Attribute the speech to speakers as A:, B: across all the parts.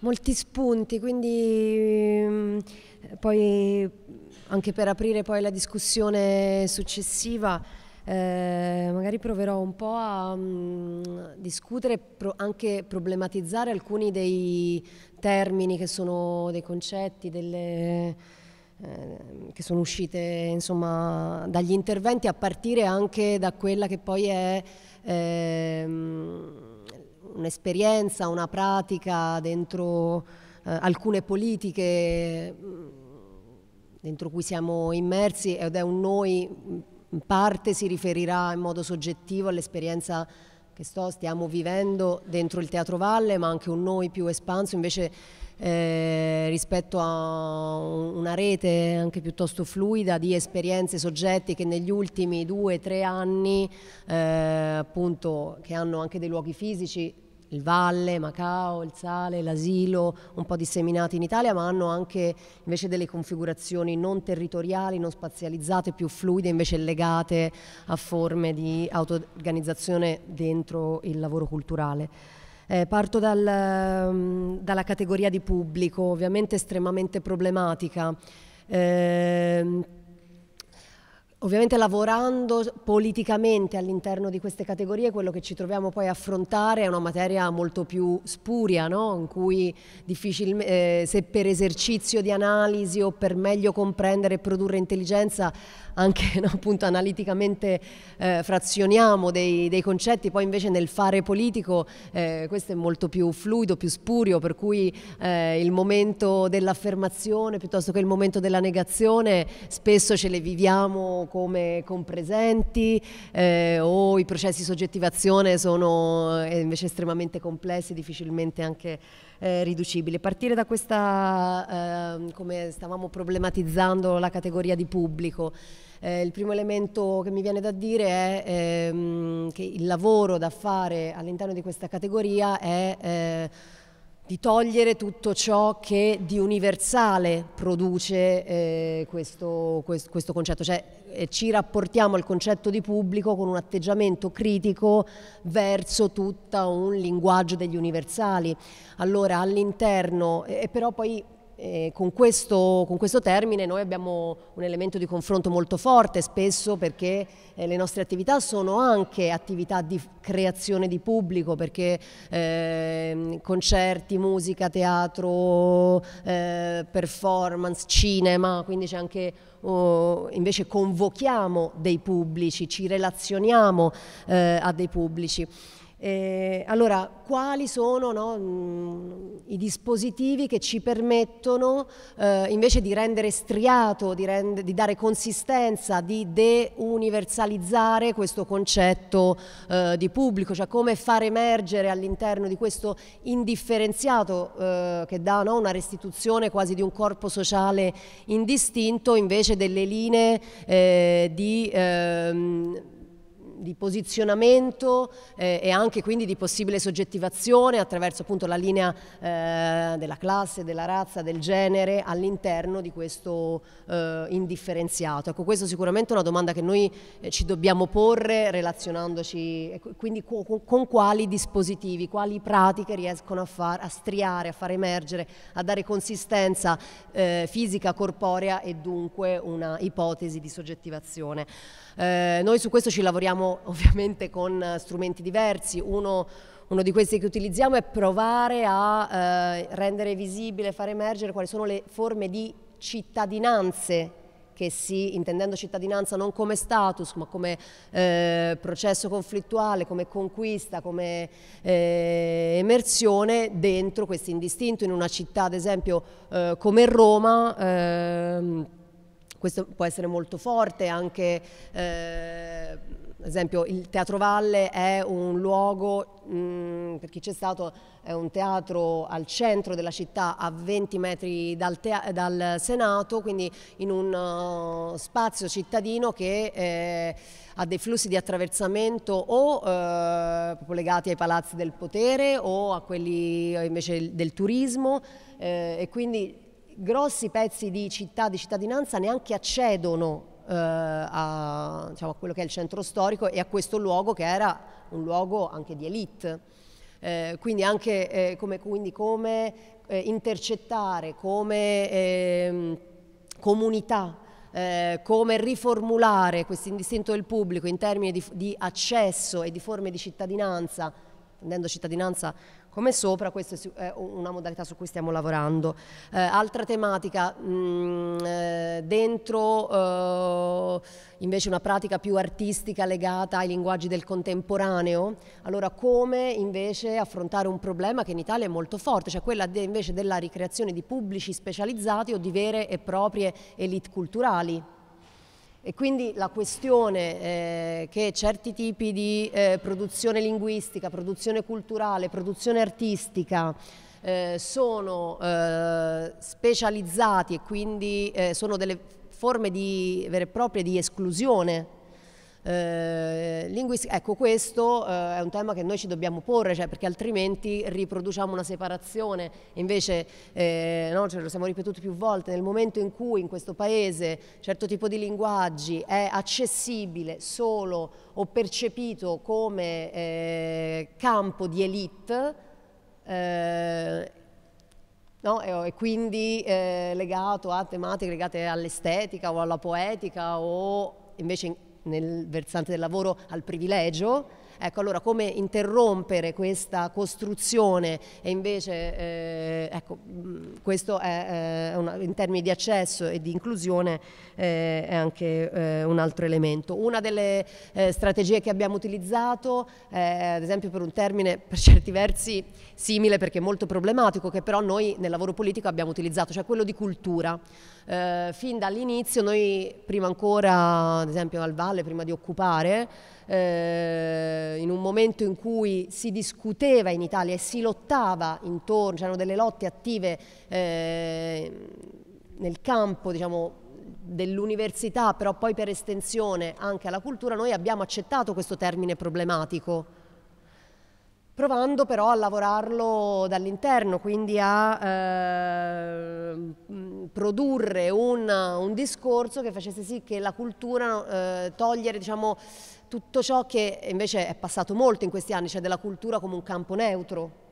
A: molti spunti, quindi mm, poi anche per aprire poi la discussione successiva eh, magari proverò un po' a mh, mm, discutere, pro, anche problematizzare alcuni dei termini che sono dei concetti, delle, eh, che sono uscite insomma, dagli interventi a partire anche da quella che poi è... Eh, un'esperienza, una pratica dentro eh, alcune politiche mm, dentro cui siamo immersi ed è un noi in parte si riferirà in modo soggettivo all'esperienza che sto, stiamo vivendo dentro il Teatro Valle, ma anche un noi più espanso invece eh, rispetto a una rete anche piuttosto fluida di esperienze, soggetti che negli ultimi due, tre anni, eh, appunto, che hanno anche dei luoghi fisici, il Valle, Macao, il Sale, l'asilo, un po' disseminati in Italia, ma hanno anche invece delle configurazioni non territoriali, non spazializzate, più fluide, invece legate a forme di auto-organizzazione dentro il lavoro culturale. Eh, parto dal, mm, dalla categoria di pubblico, ovviamente estremamente problematica. Eh, Ovviamente lavorando politicamente all'interno di queste categorie, quello che ci troviamo poi a affrontare è una materia molto più spuria, no? in cui eh, se per esercizio di analisi o per meglio comprendere e produrre intelligenza anche no, appunto analiticamente eh, frazioniamo dei, dei, concetti, poi invece nel fare politico eh, questo è molto più fluido, più spurio, per cui eh, il momento dell'affermazione piuttosto che il momento della negazione spesso ce le viviamo come compresenti eh, o i processi di soggettivazione sono eh, invece estremamente complessi, difficilmente anche eh, riducibile. Partire da questa, eh, come stavamo problematizzando la categoria di pubblico, eh, il primo elemento che mi viene da dire è ehm, che il lavoro da fare all'interno di questa categoria è eh, di togliere tutto ciò che di universale produce eh, questo, questo, questo, concetto, cioè eh, ci rapportiamo al concetto di pubblico con un atteggiamento critico verso tutto un linguaggio degli universali. Allora all'interno, eh, però poi eh, con, questo, con, questo, termine noi abbiamo un elemento di confronto molto forte spesso perché eh, le nostre attività sono anche attività di creazione di pubblico perché eh, concerti, musica, teatro, eh, performance, cinema, quindi c'è anche Oh, invece convochiamo dei pubblici, ci relazioniamo eh, a dei pubblici. Eh, allora, quali sono no, mm, i dispositivi che ci permettono eh, invece di rendere striato, di, rend di, dare consistenza, di deuniversalizzare questo concetto eh, di pubblico, cioè come far emergere all'interno di questo indifferenziato eh, che dà no, una restituzione quasi di un corpo sociale indistinto invece delle linee eh, di... Ehm, di posizionamento eh, e anche quindi di possibile soggettivazione attraverso appunto la linea eh, della classe, della razza, del genere all'interno di questo eh, indifferenziato. Ecco, questa è sicuramente una domanda che noi eh, ci dobbiamo porre relazionandoci, quindi con, con quali dispositivi, quali pratiche riescono a, far, a striare, a far emergere, a dare consistenza eh, fisica, corporea e dunque una ipotesi di soggettivazione. Eh, noi su questo ci lavoriamo ovviamente con eh, strumenti diversi, uno, uno di questi che utilizziamo è provare a eh, rendere visibile, far emergere quali sono le forme di cittadinanze che si, intendendo cittadinanza non come status, ma come eh, processo conflittuale, come conquista, come eh, emersione dentro questo indistinto in una città, ad esempio, eh, come Roma. Ehm, questo può essere molto forte, anche eh, ad esempio il Teatro Valle è un luogo, mh, mm, per chi c'è stato, è un teatro al centro della città a 20 metri dal, dal Senato, quindi in un uh, spazio cittadino che eh, ha dei flussi di attraversamento o eh, legati ai palazzi del potere o a quelli invece del turismo eh, e quindi grossi pezzi di città, di cittadinanza neanche accedono eh, a, diciamo, a, quello che è il centro storico e a questo luogo che era un luogo anche di elite. Eh, quindi anche eh, come, quindi come eh, intercettare, come ehm, comunità, eh, come riformulare questo indistinto del pubblico in termini di, di accesso e di forme di cittadinanza, intendendo cittadinanza come sopra, questa è una modalità su cui stiamo lavorando. Eh, altra tematica, mh, mm, eh, dentro eh, invece una pratica più artistica legata ai linguaggi del contemporaneo, allora come invece affrontare un problema che in Italia è molto forte, cioè quella de invece della ricreazione di pubblici specializzati o di vere e proprie elite culturali. E quindi la questione eh, che certi tipi di eh, produzione linguistica, produzione culturale, produzione artistica eh, sono eh, specializzati e quindi eh, sono delle forme di, vere e proprie di esclusione eh, linguistica, ecco questo eh, è un tema che noi ci dobbiamo porre cioè, perché altrimenti riproduciamo una separazione invece eh, no, ce lo siamo ripetuti più volte nel momento in cui in questo paese certo tipo di linguaggi è accessibile solo o percepito come eh, campo di elite eh, No? e, quindi eh, legato a tematiche legate all'estetica o alla poetica o invece nel versante del lavoro al privilegio, Ecco, allora come interrompere questa costruzione e invece, eh, ecco, questo è, eh, una, in termini di accesso e di inclusione eh, è anche eh, un altro elemento. Una delle eh, strategie che abbiamo utilizzato, eh, ad esempio per un termine per certi versi simile perché molto problematico, che però noi nel lavoro politico abbiamo utilizzato, cioè quello di cultura. fin dall'inizio noi prima ancora, ad esempio al Valle, prima di occupare, eh, in un momento in cui si discuteva in Italia e si lottava intorno, c'erano delle lotte attive eh, nel campo diciamo, dell'università, però poi per estensione anche alla cultura, noi abbiamo accettato questo termine problematico provando però a lavorarlo dall'interno, quindi a eh, mm, produrre un, un, discorso che facesse sì che la cultura eh, togliere diciamo, tutto ciò che invece è passato molto in questi anni, cioè della cultura come un campo neutro,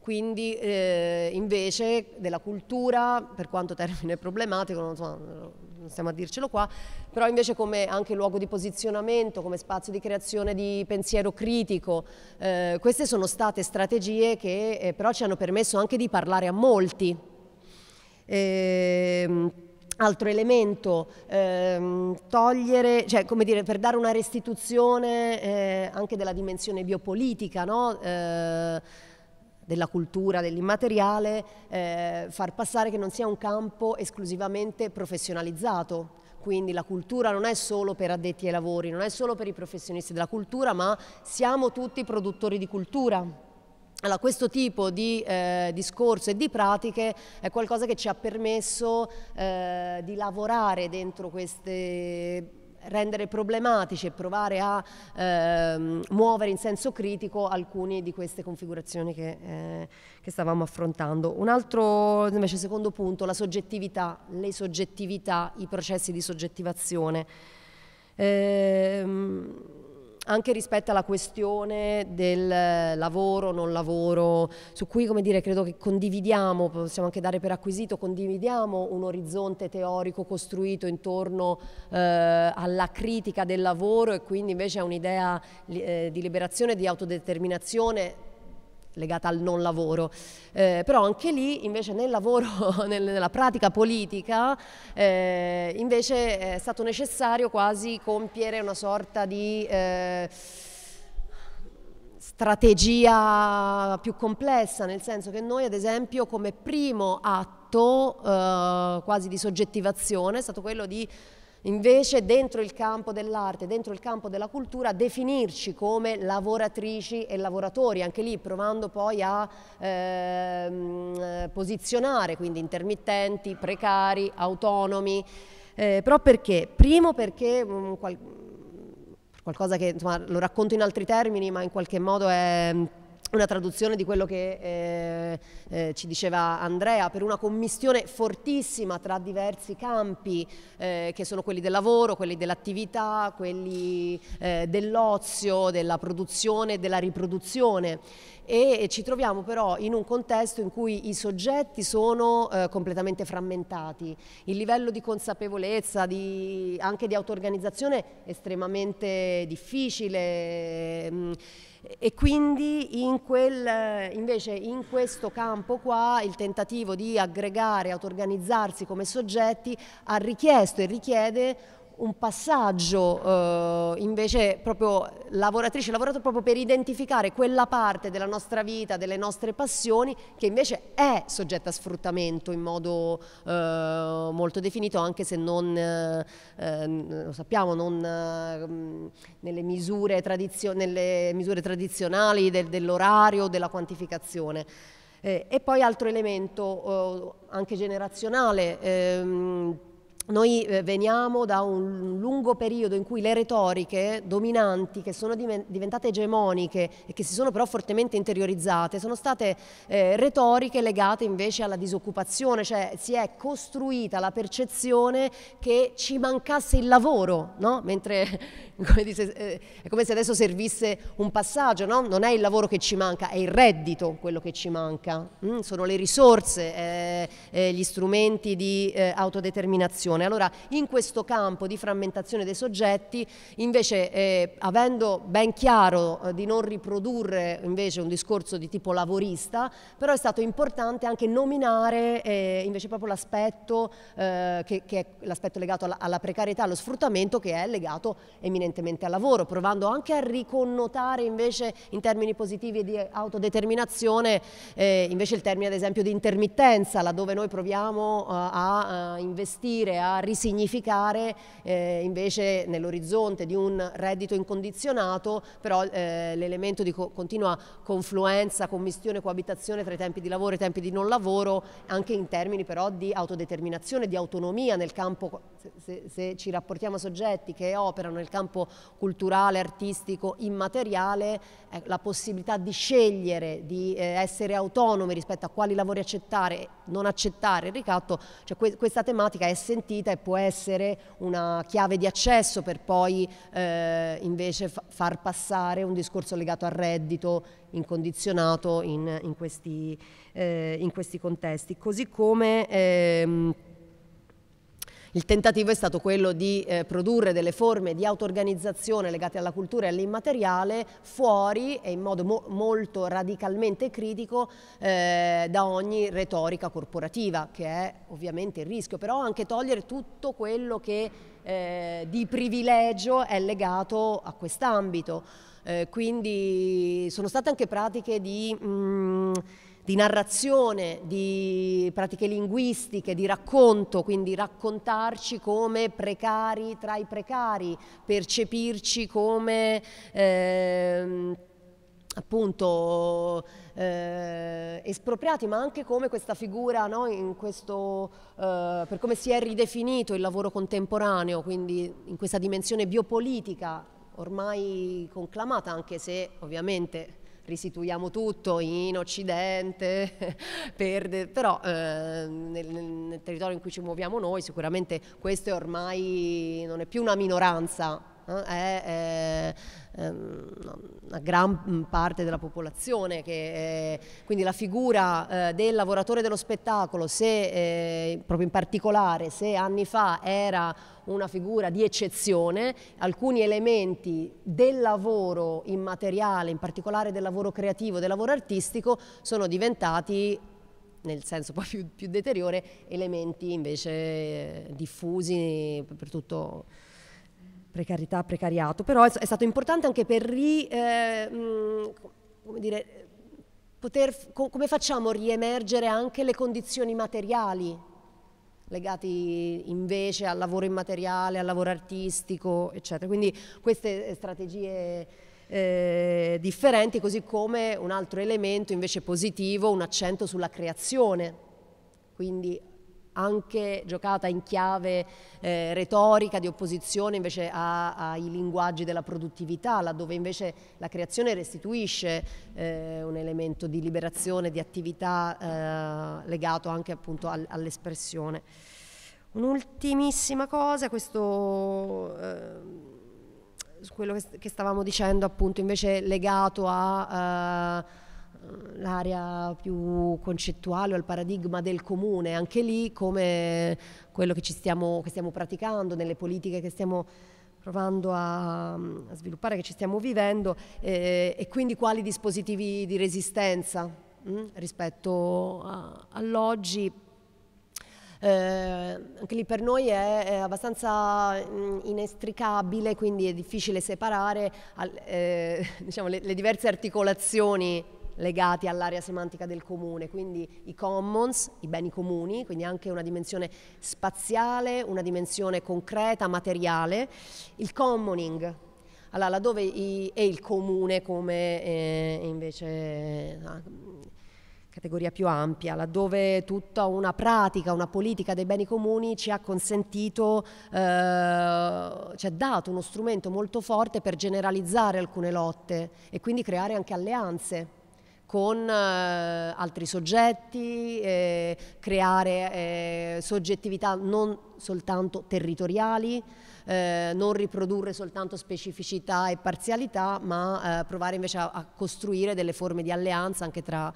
A: quindi eh, invece della cultura, per quanto termine problematico, non, so, non, stiamo a dircelo qua, però invece come anche luogo di posizionamento, come spazio di creazione di pensiero critico, eh, queste sono state strategie che eh, però ci hanno permesso anche di parlare a molti. E, ehm, altro elemento, ehm, togliere, cioè, come dire, per dare una restituzione eh, anche della dimensione biopolitica, no? eh, della cultura, dell'immateriale, eh, far passare che non sia un campo esclusivamente professionalizzato. Quindi la cultura non è solo per addetti ai lavori, non è solo per i professionisti della cultura, ma siamo tutti produttori di cultura. Allora, questo tipo di eh, discorso e di pratiche è qualcosa che ci ha permesso eh, di lavorare dentro queste rendere problematici e provare a eh, muovere in senso critico alcune di queste configurazioni che, eh, che stavamo affrontando. Un altro invece secondo punto, la soggettività, le soggettività, i processi di soggettivazione. Eh, anche rispetto alla questione del lavoro, non lavoro, su cui come dire, credo che condividiamo, possiamo anche dare per acquisito, condividiamo un orizzonte teorico costruito intorno eh, alla critica del lavoro e quindi invece a un'idea eh, di liberazione, di autodeterminazione legata al non lavoro, eh, però anche lì invece nel lavoro, nel, nella pratica politica, eh, invece è stato necessario quasi compiere una sorta di... Eh, strategia più complessa, nel senso che noi ad esempio come primo atto eh, quasi di soggettivazione è stato quello di Invece dentro il campo dell'arte, dentro il campo della cultura, definirci come lavoratrici e lavoratori, anche lì provando poi a ehm, posizionare quindi intermittenti, precari, autonomi, eh, però perché? Primo perché mh, mm, qual qualcosa che insomma, lo racconto in altri termini ma in qualche modo è una traduzione di quello che eh, eh, ci diceva Andrea, per una commistione fortissima tra diversi campi, eh, che sono quelli del lavoro, quelli dell'attività, quelli eh, dell'ozio, della produzione e della riproduzione. E ci troviamo però in un contesto in cui i soggetti sono eh, completamente frammentati, il livello di consapevolezza, di, anche di auto-organizzazione estremamente difficile. Mh, mm, e quindi in quel, invece in questo campo qua il tentativo di aggregare, auto-organizzarsi come soggetti ha richiesto e richiede un passaggio eh, invece proprio lavoratrice, lavorato proprio per identificare quella parte della nostra vita, delle nostre passioni che invece è soggetta a sfruttamento in modo eh, molto definito anche se non, eh, ehm, lo sappiamo, non ehm, nelle, misure nelle, misure tradizionali del, dell'orario, della quantificazione. Eh, e poi altro elemento eh, anche generazionale, ehm, noi eh, veniamo da un lungo periodo in cui le retoriche dominanti che sono diventate egemoniche e che si sono però fortemente interiorizzate sono state eh, retoriche legate invece alla disoccupazione, cioè si è costruita la percezione che ci mancasse il lavoro, no? mentre come dice, eh, è come se adesso servisse un passaggio, no? non è il lavoro che ci manca, è il reddito quello che ci manca, mm? sono le risorse, eh, eh gli strumenti di eh, autodeterminazione azione. Allora in questo campo di frammentazione dei soggetti invece eh, avendo ben chiaro eh, di non riprodurre invece un discorso di tipo lavorista però è stato importante anche nominare eh, invece proprio l'aspetto eh, che, che, è l'aspetto legato alla, alla precarietà, allo sfruttamento che è legato eminentemente al lavoro provando anche a riconnotare invece in termini positivi di autodeterminazione eh, invece il termine ad esempio di intermittenza laddove noi proviamo eh, a, a investire a risignificare eh, invece nell'orizzonte di un reddito incondizionato però eh, l'elemento di co continua confluenza, commistione, coabitazione tra i tempi di lavoro e i tempi di non lavoro anche in termini però di autodeterminazione, di autonomia nel campo, se, se, se ci rapportiamo a soggetti che operano nel campo culturale, artistico, immateriale, eh, la possibilità di scegliere, di eh, essere autonomi rispetto a quali lavori accettare, non accettare il ricatto, cioè que questa tematica è sentita partita e può essere una chiave di accesso per poi eh, invece far passare un discorso legato al reddito incondizionato in, in, questi, eh, in questi, contesti. Così come... Ehm, il tentativo è stato quello di eh, produrre delle forme di auto-organizzazione legate alla cultura e all'immateriale fuori e in modo mo molto radicalmente critico eh, da ogni retorica corporativa, che è ovviamente il rischio, però anche togliere tutto quello che eh, di privilegio è legato a quest'ambito. Eh, quindi sono state anche pratiche di... Mh, mm, di narrazione, di pratiche linguistiche, di racconto, quindi raccontarci come precari tra i precari, percepirci come eh, appunto eh, espropriati, ma anche come questa figura, no, questo, eh, per come si è ridefinito il lavoro contemporaneo, quindi in questa dimensione biopolitica ormai conclamata, anche se ovviamente ristituiamo tutto in Occidente, per, però eh, nel, nel territorio in cui ci muoviamo noi sicuramente questo è ormai non è più una minoranza, eh, è, è, ehm, una gran parte della popolazione, che, è, eh, quindi la figura eh, del lavoratore dello spettacolo, se, eh, proprio in particolare se anni fa era una figura di eccezione, alcuni elementi del lavoro immateriale, in particolare del lavoro creativo, del lavoro artistico, sono diventati nel senso poi più, più deteriore, elementi invece eh, diffusi per tutto precarietà, precariato, però è, è stato importante anche per ri, eh, come dire, poter, co come facciamo riemergere anche le condizioni materiali legati invece al lavoro immateriale, al lavoro artistico, eccetera. Quindi queste eh, strategie eh, differenti, così come un altro elemento invece positivo, un accento sulla creazione. Quindi anche giocata in chiave eh, retorica di opposizione invece ai linguaggi della produttività, laddove invece la creazione restituisce eh, un elemento di liberazione, di attività eh, legato anche appunto al, all'espressione. Un'ultimissima cosa, questo eh, quello che, che, stavamo dicendo appunto invece legato a eh, l'area più concettuale o il paradigma del comune, anche lì come quello che, stiamo, che stiamo praticando nelle politiche che stiamo provando a, a, sviluppare, che ci stiamo vivendo, eh, e quindi quali dispositivi di resistenza mh, mm, rispetto all'oggi. Eh, anche lì per noi è, è abbastanza mm, inestricabile, quindi è difficile separare al, eh, diciamo, le, le diverse articolazioni legati all'area semantica del comune, quindi i commons, i beni comuni, quindi anche una dimensione spaziale, una dimensione concreta, materiale, il commoning, allora, laddove i, e il comune come eh, invece eh, categoria più ampia, laddove tutta una pratica, una politica dei beni comuni ci ha consentito, eh, ci ha dato uno strumento molto forte per generalizzare alcune lotte e quindi creare anche alleanze con eh, altri soggetti, eh, creare eh, soggettività non soltanto territoriali, eh, non riprodurre soltanto specificità e parzialità, ma eh, provare invece a, a, costruire delle forme di alleanza anche tra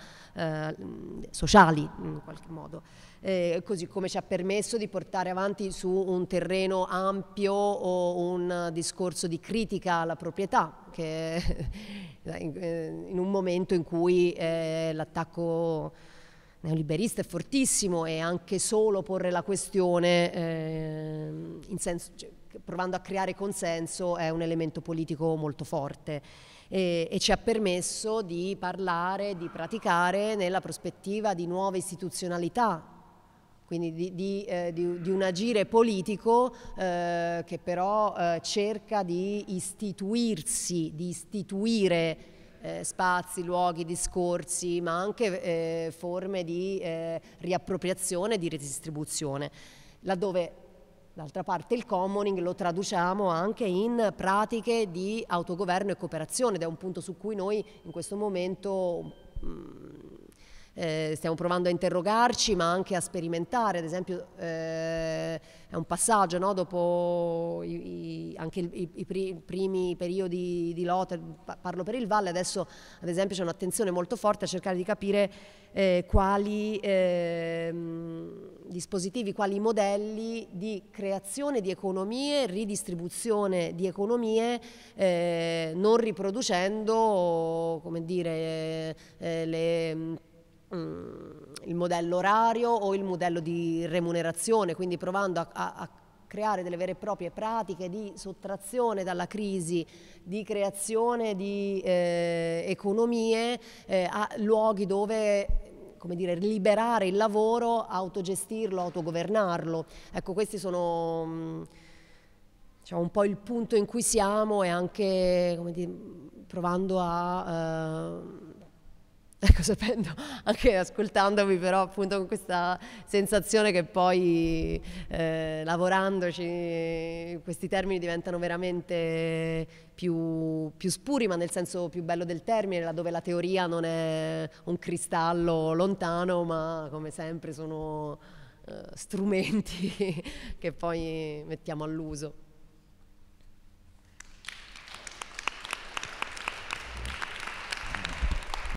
A: sociali in qualche modo eh, così come ci ha permesso di portare avanti su un terreno ampio un discorso di critica alla proprietà, che eh, eh, in un momento in cui eh, l'attacco neoliberista è fortissimo e anche solo porre la questione eh, senso, cioè, provando a creare consenso è un elemento politico molto forte e, e, ci ha permesso di parlare, di praticare nella prospettiva di nuove istituzionalità quindi di, di, eh, di, di un agire politico eh, che però eh, cerca di istituirsi, di istituire eh, spazi, luoghi, discorsi, ma anche eh, forme di eh, riappropriazione, e di redistribuzione, laddove d'altra parte il commoning lo traduciamo anche in pratiche di autogoverno e cooperazione ed è un punto su cui noi in questo momento... Mh, mm, eh, stiamo provando a interrogarci ma anche a sperimentare, ad esempio eh, è un passaggio no? dopo i, i, anche i, i, primi periodi di lotta, parlo per il Valle, adesso ad esempio c'è un'attenzione molto forte a cercare di capire eh, quali ehm, dispositivi, quali modelli di creazione di economie, ridistribuzione di economie, eh, non riproducendo come dire, eh, le Mm, il modello orario o il modello di remunerazione, quindi provando a, a, a, creare delle vere e proprie pratiche di sottrazione dalla crisi, di creazione di eh, economie eh, a luoghi dove come dire, liberare il lavoro, autogestirlo, autogovernarlo. Ecco, questi sono mm, diciamo, un po' il punto in cui siamo e anche dire, provando a... Eh, ecco sapendo, anche ascoltandovi però appunto con questa sensazione che poi eh, lavorandoci questi termini diventano veramente più, più, spuri ma nel senso più bello del termine, laddove la teoria non è un cristallo lontano ma come sempre sono eh, strumenti che poi mettiamo all'uso.